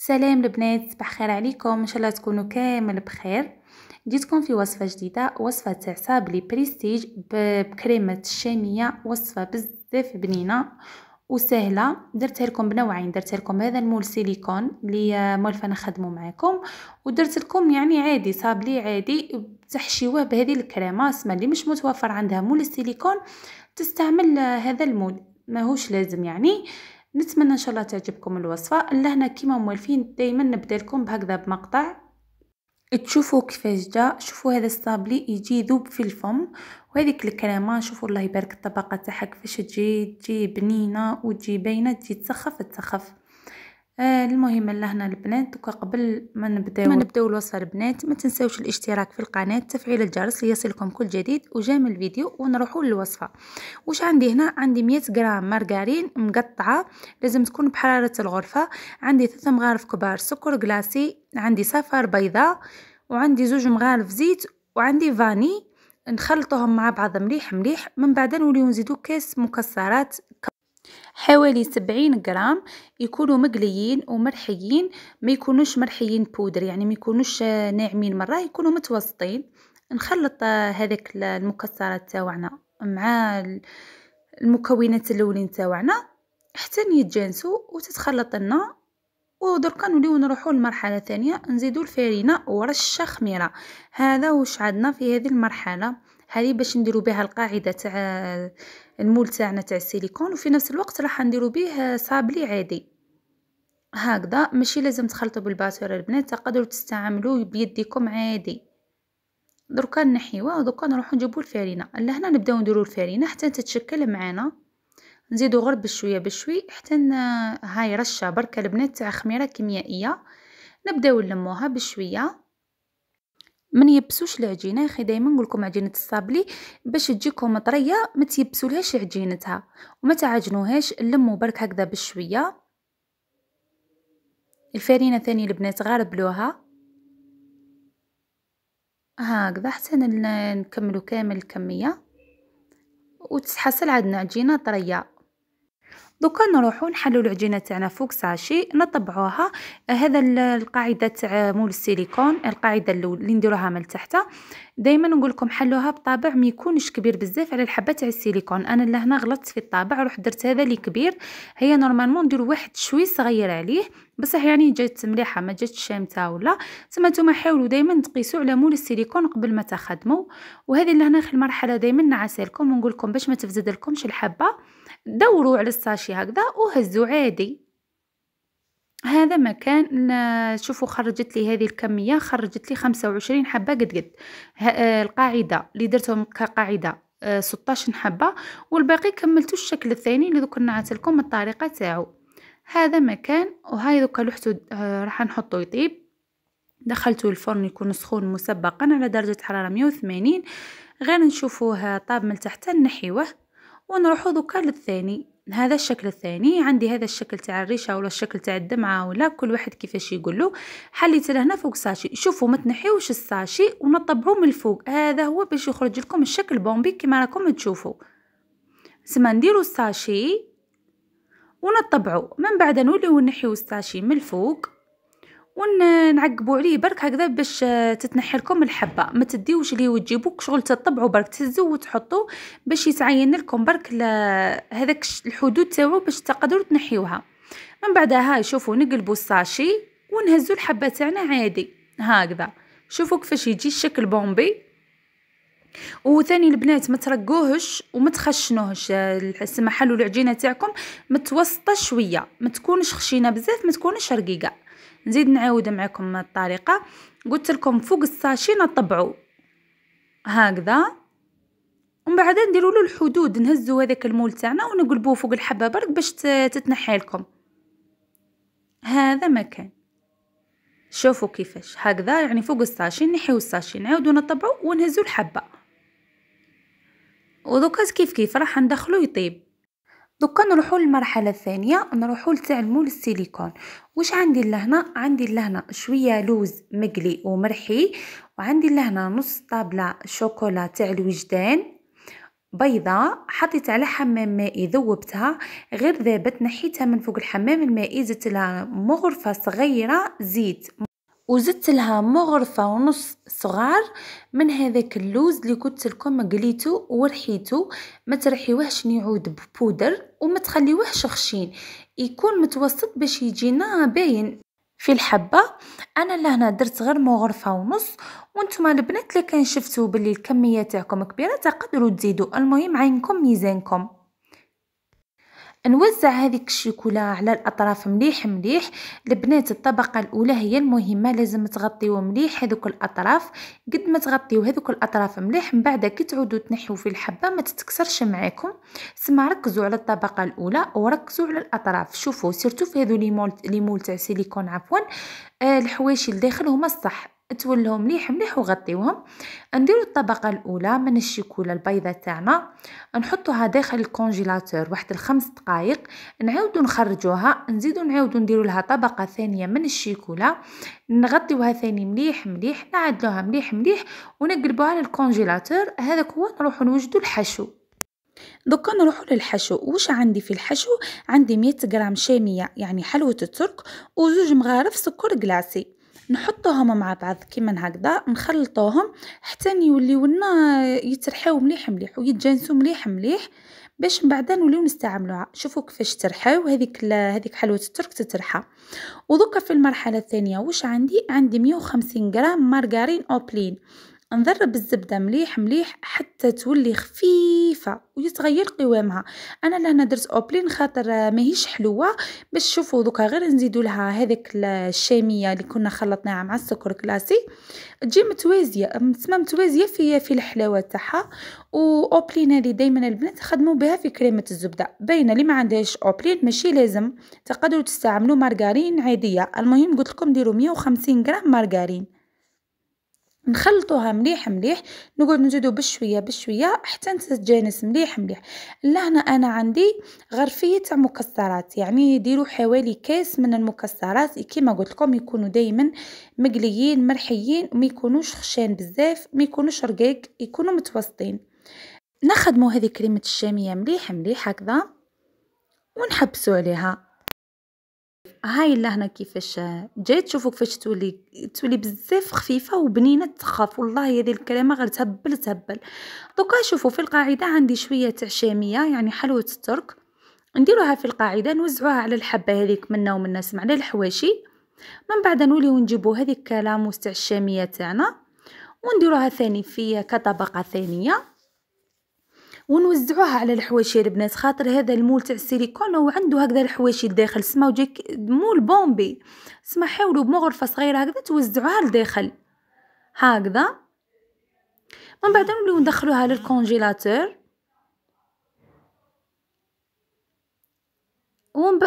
سلام البنات صباح خير عليكم ان شاء الله تكونوا كامل بخير جيتكم في وصفه جديده وصفه تاع صابلي بريستيج بكريمه الشاميه وصفه بزاف بنينه وسهله درتها لكم بنوعين درت لكم هذا المول سيليكون اللي مولفه خدمه معاكم ودرت لكم يعني عادي صابلي عادي تحشيوه بهذه الكريمه اسمها اللي مش متوفر عندها مول السيليكون تستعمل هذا المول ماهوش لازم يعني نتمنى ان شاء الله تعجبكم الوصفه لهنا كيما موالفين دائما نبدا لكم بهكذا بمقطع تشوفوا كيفاش جا شوفوا هذا الصابلي يجي ذوب في الفم وهذيك الكريمه شوفوا الله يبارك الطبقه تاعها كيفاش تجي تجي بنينه وتجي باينه تجي تسخف تسخف آه المهم لهنا البنات دوكا قبل ما نبداو ما نبداو الوصفه البنات ما تنساوش الاشتراك في القناه تفعيل الجرس ليصلكم كل جديد وجامل الفيديو ونروحوا للوصفه واش عندي هنا عندي 100 غرام مارغرين مقطعه لازم تكون بحراره الغرفه عندي ثلاث مغارف كبار سكر كلاصي عندي صفار بيضاء وعندي زوج مغارف زيت وعندي فاني نخلطوهم مع بعض مليح مليح من بعد نوليو نزيدو كاس مكسرات حوالي سبعين غرام يكونوا مقليين ومرحيين ما يكونوش مرحيين بودر يعني ما يكونوش ناعمين مره يكونوا متوسطين نخلط آه، هذاك المكسرات تاعنا مع المكونات الاولين تاعنا حتى يتجانسوا وتتخلط لنا ودركا نوليو نروحو للمرحله الثانيه نزيدو الفارينه ورشه خميره هذا واش عندنا في هذه المرحله هذه باش نديرو بها القاعده تاع المول تاعنا تاع السيليكون وفي نفس الوقت راح نديرو به صابلي عادي هكذا ماشي لازم تخلطوا بالباتور البنات تقدروا تستعملوه بيديكم عادي دركا نحيوه دركا نروحو نجيبو الفرينه لهنا نبداو نديرو الفرينه حتى تتشكل معانا نزيدو غرب بشويه بشوي حتى هاي رشه برك البنات تاع خميره كيميائيه نبداو نلموها بشويه ما نيبسوش العجينه اخي دائما نقول لكم عجينه الصابلي باش تجيكم طريه ما تيبسولهاش عجينتها وما تعجنوهاش لموا برك هكذا بشويه الفرينه ثاني البنات غربلوها هكذا حتى نكملو كامل الكميه وتحصل عندنا عجينه طريه دوكا نروحو نحلو العجينه تاعنا فوق ساشي نطبعوها آه، هذا القاعده تاع مول السيليكون القاعده اللي نديروها من تحت دائما نقول لكم حلوها بطابع ما يكونش كبير بزاف على الحبه تاع السيليكون انا لهنا غلطت في الطابع روح درت هذا اللي كبير هي نورمالمون ندير واحد شوي صغير عليه بصح يعني جات مليحه ما جاتش شامته ولا تما نتوما حاولوا دائما تقيسوا على مول السيليكون قبل ما تخدموا وهذه لهنا في المرحله دائما نعسلكم ونقول لكم باش ما تفزد لكمش الحبه دوروا على الساشي هكذا وهزوا عادي هذا مكان شوفوا خرجت لي هذه الكميه خرجت لي 25 حبه قد قد آه، القاعده اللي درتهم كقاعده 16 آه، حبه والباقي كملتو الشكل الثاني اللي دوك نعت لكم الطريقه تاعو هذا مكان وهاي دوكا لوحتو آه، راح نحطو يطيب دخلته الفرن يكون سخون مسبقا على درجه حراره 180 غير نشوفوه طاب من تحت نحيوه ونروحو دوكا للثاني هذا الشكل الثاني عندي هذا الشكل تاع الريشه ولا الشكل تاع الدمعه ولا كل واحد كيفاش يقول له حليت لهنا فوق ساشي شوفوا ما تنحيوش الساشي ونطبعوه من الفوق هذا هو باش يخرج لكم الشكل بومبي كما راكم تشوفوا سما نديروا الساشي ونطبعو من بعد نوليو نحيو الساشي من الفوق ونعقبوا عليه برك هكذا باش آه، تتنحي لكم الحبه ما تديوش ليه وتجيبوك شغل تطبعوا برك تهزوا وتحطوا باش يتعين لكم برك هذاك الحدود تاعو باش تقدروا تنحيوها من بعدها شوفوا نقلبوا الساشي ونهزوا الحبه تاعنا عادي هكذا شوفوا كيفاش يجي الشكل بومبي وثاني البنات ما ترقوهش وما تخشنوهش آه، السماحه العجينه تاعكم متوسطه شويه ما تكونش خشينه بزاف ما تكونش رقيقه نزيد نعاود معكم الطريقه قلت لكم فوق الساشي نطبعوا هكذا ومن بعد نديروا له الحدود نهزوا هذاك المول تاعنا ونقلبوه فوق الحبه برك باش تتنحي لكم هذا مكان شوفوا كيفاش هكذا يعني فوق الساشي نحيو الساشي نعاودو نطبعو ونهزوا الحبه ودوكا كيف كيف راح ندخلو يطيب دوكا نروحو للمرحله الثانيه نروحو لتعلمو السيليكون واش عندي لهنا عندي لهنا شويه لوز مقلي ومرحي وعندي لهنا نص طابله شوكولا تاع الوجدان بيضه حطيت على حمام مائي ذوبتها غير ذابت نحيتها من فوق الحمام المائي زدت لها مغرفه صغيره زيت وزدت لها مغرفة ونص صغار من هذاك اللوز اللي قلت لكم قليتو ورحيتو ما ترحيوهش يعود ببودر وما تخليوهش خشين يكون متوسط باش يجينا باين في الحبة انا لهنا درت غير مغرفة ونص وانتم البنات اللي كان شفتوا باللي الكمية تاعكم كبيرة تقدروا تزيدوا المهم عينكم ميزانكم نوزع هذيك الشيكولا على الاطراف مليح مليح البنات الطبقه الاولى هي المهمه لازم تغطيو مليح هذوك الاطراف قد ما تغطيو هذوك الاطراف مليح من بعد كي تعودوا تنحيو في الحبه ما تتكسرش معاكم سما ركزوا على الطبقه الاولى وركزوا على الاطراف شوفوا سيرتو في هذو لي مول لي مول تاع سيليكون عفوا آه، الحوايج الحوايش الداخل هما الصح تولهم مليح مليح وغطيوهم نديرو الطبقه الاولى من الشيكولا البيضه تاعنا نحطوها داخل الكونجيلاتور واحد الخمس دقائق نعاودو نخرجوها نزيدو نعاودو نديروا لها طبقه ثانيه من الشيكولا نغطيوها ثاني مليح مليح نعدلوها مليح مليح ونقلبوها للكونجيلاتور هذاك هو نروحو نوجدو الحشو دوكا نروحو للحشو واش عندي في الحشو عندي 100 غرام شاميه يعني حلوه الترك وزوج مغارف سكر كلاصي نحطوهم مع بعض كيما هكذا نخلطوهم حتى يوليو لنا يترحاو مليح مليح ويتجانسوا مليح مليح باش من بعد نوليو نستعملوها شوفوا كيفاش ترحاو هذيك هذيك حلوه الترك تترحى ودوكا في المرحله الثانيه واش عندي عندي 150 غرام مارغرين اوبلين نضرب الزبده مليح مليح حتى تولي خفيفه ويتغير قوامها انا لهنا درت اوبلين خاطر ماهيش حلوه باش شوفوا دوكا غير نزيدوا لها هذيك الشاميه اللي كنا خلطناها مع السكر كلاسي تجي متوازيه تسمى متوازيه في في الحلاوه تاعها واوبلين هذه دائما البنات خدموا بها في كريمه الزبده باينه اللي ما عندهاش اوبلين ماشي لازم تقدروا تستعملوا مارغرين عاديه المهم قلت لكم ديروا 150 غرام مارغرين نخلطوها مليح مليح نقعد نزيدو بشويه بشويه حتى تتجانس مليح مليح لهنا انا عندي غرفيه تاع مكسرات يعني ديروا حوالي كاس من المكسرات كيما قلت لكم يكونوا دائما مقليين مرحيين وما يكونوش خشان بزاف ما يكونوش رقاق يكونوا متوسطين نخدمو هذه كريمه الشاميه مليح مليح هكذا ونحبسوا عليها هاي هنا كيفاش جاي تشوفوا كيفاش تولي تولي بزاف خفيفه وبنينه تخاف والله هذه الكريمه غير تهبل تهبل دوكا شوفوا في القاعده عندي شويه تاع شاميه يعني حلوه الترك نديروها في القاعده نوزعوها على الحبه هذيك منا ومن الناس معنا الحواشي من بعد نوليو نجيبو هذيك لاموس تاع الشاميه تاعنا ونديروها ثاني في كطبقه ثانيه ونوزعوها على الحواشي البنات خاطر هذا المول تاع السيليكون هو عنده هكذا الحواشي الداخل سما وجيك مول بومبي سما حاولوا بمغرفه صغيره هكذا توزعوها لداخل هكذا من بعد نوليو ندخلوها للكونجيلاتور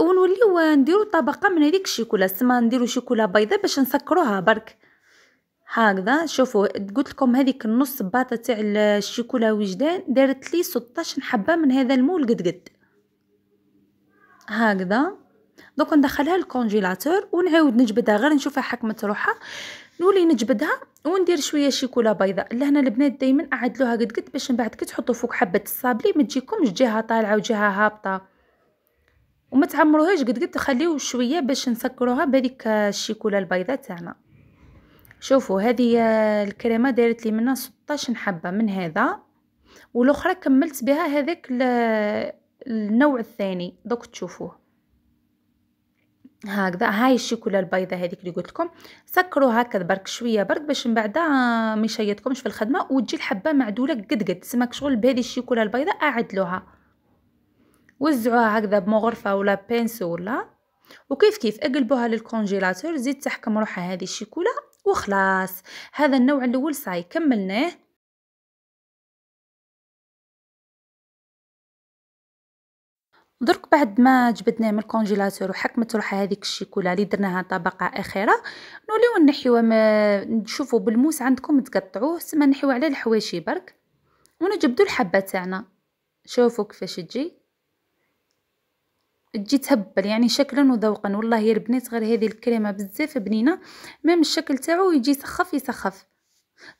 ونوليو نديرو طبقه من هذيك الشيكولا سما نديرو شيكولا بيضه باش نسكروها برك هكذا شوفوا قلت لكم هذيك النص باطه تاع الشوكولا وجدان دارت لي 16 حبه من هذا المول قد قد هكذا دوك ندخلها الكونجيلاتور ونعاود نجبدها غير نشوفها حكمت روحها نولي نجبدها وندير شويه شيكولا بيضاء لهنا البنات دائما اعدلوها قد قد باش من بعد كي تحطوا فوق حبه الصابلي ما تجيكمش جهه طالعه وجهه هابطه وما تعمروهاش قد قد تخليو شويه باش نسكروها بهذيك الشيكولا البيضاء تاعنا شوفوا هذه آه، الكريمه دارت لي منها 16 حبه من هذا والاخرى كملت بها هذاك النوع الثاني دوك تشوفوه هكذا هاي الشوكولا البيضاء هذيك اللي قلت لكم سكروا هكذا برك شويه برك باش من بعد ما يشيطكمش في الخدمه وتجي الحبه معدوله قد قد سماك شغل بهذه الشوكولا البيضاء اعدلوها وزعوها هكذا بمغرفه ولا بينسو ولا وكيف كيف اقلبوها للكونجيلاتور زيد تحكم روحها هذه الشوكولا وخلاص هذا النوع الأول صاي كملناه درك بعد ما جبدناه من الكونجيلاتور وحكمت روحها هذيك الشيكولا اللي درناها طبقه اخيره نوليو نحيوه ما نشوفوا بالموس عندكم تقطعوه سما نحيوه على الحواشي برك ونجبدوا الحبه تاعنا شوفوا كيفاش تجي تجي تهبل يعني شكلا وذوقا والله يا البنات غير هذه الكريمه بزاف بنينه ميم الشكل تاعو يجي يسخف يسخف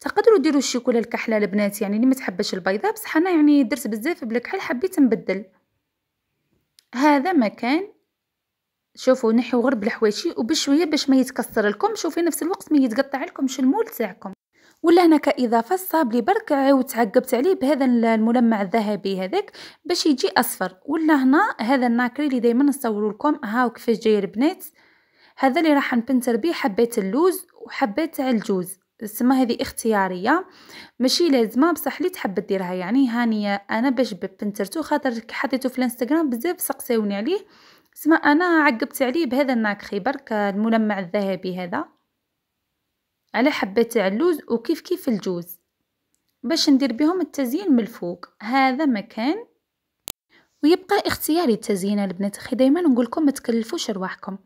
تقدروا ديروا الشيكولا الكحله البنات يعني اللي ما تحبش البيضاء بصح انا يعني درت بزاف بالكحل حبيت نبدل هذا مكان شوفوا نحيو غير بالحواشي وبشويه باش ما يتكسر لكم شوفي نفس الوقت ما يتقطع لكمش المول تاعكم ولا هنا كاضافه لي برك عاودت عقبت عليه بهذا الملمع الذهبي هذاك باش يجي اصفر ولا هنا هذا الناكري اللي دائما نصور لكم هاو كيفاش جاي البنات هذا اللي راح نبنتر بيه حبيت اللوز وحبيت تاع الجوز تسمى هذه اختياريه ماشي لازمه بصح لي تحب ديرها يعني هانيه انا باش بنترتو خاطر حطيته في الانستغرام بزاف سقساوني عليه تسمى انا عقبت عليه بهذا الناكري برك الملمع الذهبي هذا على حبة اللوز وكيف كيف الجوز باش ندير بهم التزيين من الفوق هذا مكان ويبقى اختياري التزيين البنات اخي دايما نقول لكم ما تكلفوش رواحكم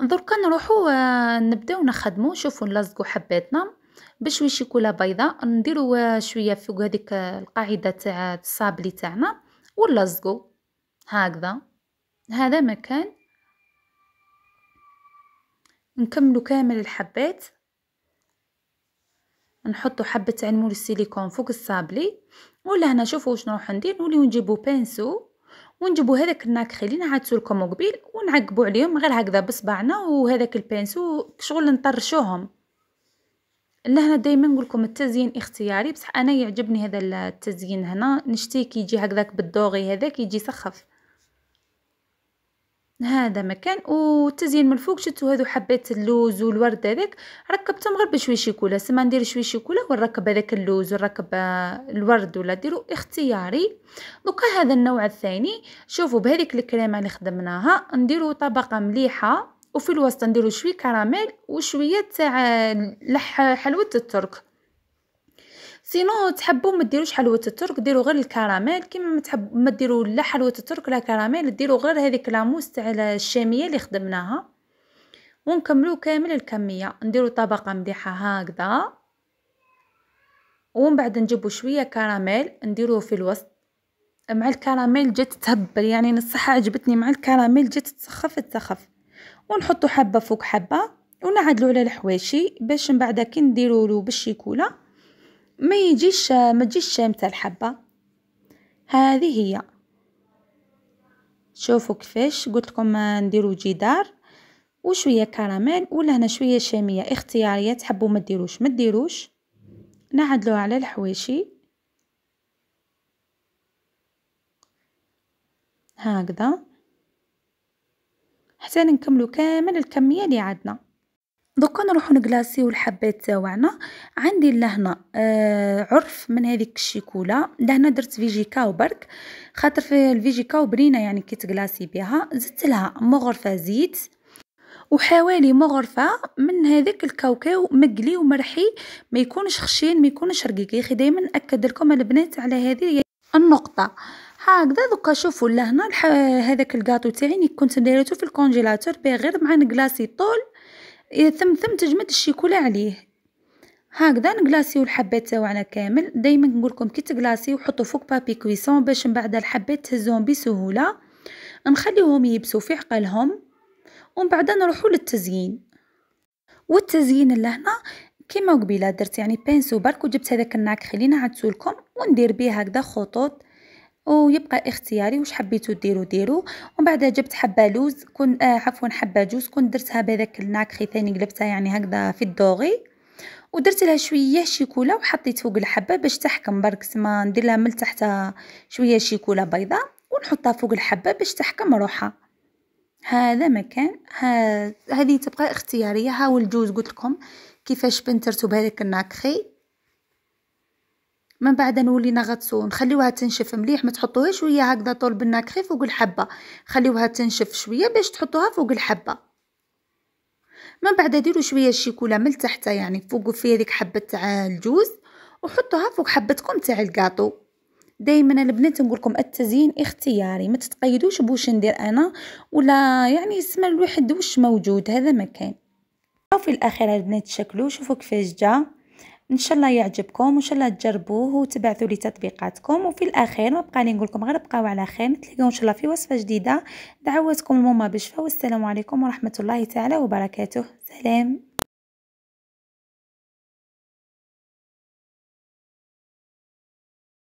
دركا نروحو آه، نبداو نخدمو شوفوا نلصقو حباتنا باش ويش يكون بيضاء نديروا آه، شويه فوق هذيك القاعده تاع الصابلي تاعنا ونلصقو هكذا هذا مكان نكملو كامل الحبات نحطو حبة المول السيليكون فوق الصابلي ولا هنا شوفوا واش نروح ندير نوليو نجيبو بانسو ونجيبو هذاك الناكخي اللي نعدتو لكم قبيل ونعقبو عليهم غير هكذا بصبعنا وهذاك البانسو شغل نطرشوهم لهنا دائما نقول لكم التزيين اختياري بصح انا يعجبني هذا التزيين هنا نشتي يجي هكذاك بالدوغي هذاك يجي سخف هذا مكان وتزيين من الفوق شفتوا هادو حبات اللوز والورد هذاك ركبتهم غير بشوي شيكولا سما ندير شوي شيكولا ونركب هذاك اللوز ونركب آه، الورد ولا ديروا اختياري دوكا هذا النوع الثاني شوفوا بهذيك الكريمه اللي خدمناها نديروا طبقه مليحه وفي الوسط نديروا شوي كراميل وشويه تاع حلوه الترك سينو تحبوا ما ديروش حلوه الترك ديروا غير الكراميل كيما ما تحب ما ديروا لا حلوه الترك لا كراميل ديروا غير هذيك لاموس تاع الشاميه اللي خدمناها ونكملوا كامل الكميه نديروا طبقه مليحه هكذا ومن بعد نجيبوا شويه كراميل نديروه في الوسط مع الكراميل جات تهبل يعني الصحة عجبتني مع الكراميل جات تسخف تسخف ونحطو حبة فوق حبة ونعدلو على الحواشي باش من بعد كي نديروا له بالشيكولا ما يجيش ما تجيش شامته الحبة هذه هي شوفوا كيفاش قلت لكم نديروا جدار وشويه كراميل ولا هنا شويه شاميه اختياريه تحبوا ما ديروش ما ديروش نعدلوها على الحواشي هكذا حتى نكملوا كامل الكميه اللي عندنا دوكا نروحو نكلاصيو الحبات تاوعنا عندي لهنا آه عرف من هذيك الشيكولا لهنا درت فيجيكاو برك خاطر في الفيجيكاو برينه يعني كي تكلاصي بها زدت لها مغرفه زيت وحوالي مغرفة من هذاك الكاوكاو مقلي ومرحي ما يكونش خشين ما يكونش رقيق يا اخي دائما ناكد لكم البنات على هذه النقطه هكذا دوكا شوفوا لهنا هذاك الكاطو تاعي كنت دايرته في الكونجيلاتور بيه غير مع نكلاصي طول إيه، ثم ثم تجمد الشيكولا عليه هكذا نكلاصيو الحبات تاعنا كامل دائما نقول لكم كي تكلاصيو حطوا فوق بابي كويسون باش من بعد الحبات تهزوهم بسهوله نخليوهم يبسو في عقلهم ومن بعد نروحوا للتزيين والتزيين لهنا كيما قبيله درت يعني بانسو برك وجبت هذاك الناك خلينا لكم وندير بيه هكذا خطوط ويبقى اختياري واش حبيتو ديرو ديرو ومن بعد جبت حبه لوز كون آه عفوا حبه جوز كون درتها بهذاك الناكخي ثاني قلبتها يعني هكذا في الدوغي ودرت لها شويه شيكولا وحطيت فوق الحبه باش تحكم برك سما ندير لها من تحتها شويه شيكولا بيضاء ونحطها فوق الحبه باش تحكم روحها هذا مكان هذه تبقى اختياريه ها والجوز قلت لكم كيفاش بنترتو بهذاك الناكخي من بعد نولي نغطسو نخليوها تنشف مليح ما تحطوهاش شويه هكذا طول بالناكخي فوق الحبه خليوها تنشف شويه باش تحطوها فوق الحبه من بعد ديروا شويه الشيكولا من تحت يعني فوق في هذيك حبه تاع الجوز وحطوها فوق حبتكم تاع الكاطو دائما البنات نقول لكم التزيين اختياري ما تتقيدوش بوش ندير انا ولا يعني يسمى الواحد وش موجود هذا مكان وفي الاخير البنات شكلو شوفوا كيفاش جا ان شاء الله يعجبكم وان شاء الله تجربوه وتبعثوا لي تطبيقاتكم وفي الاخير ما بقاني لي نقول لكم غير بقاو على خير نتلاقاو ان شاء الله في وصفه جديده دعواتكم الماما بشفاء والسلام عليكم ورحمه الله تعالى وبركاته سلام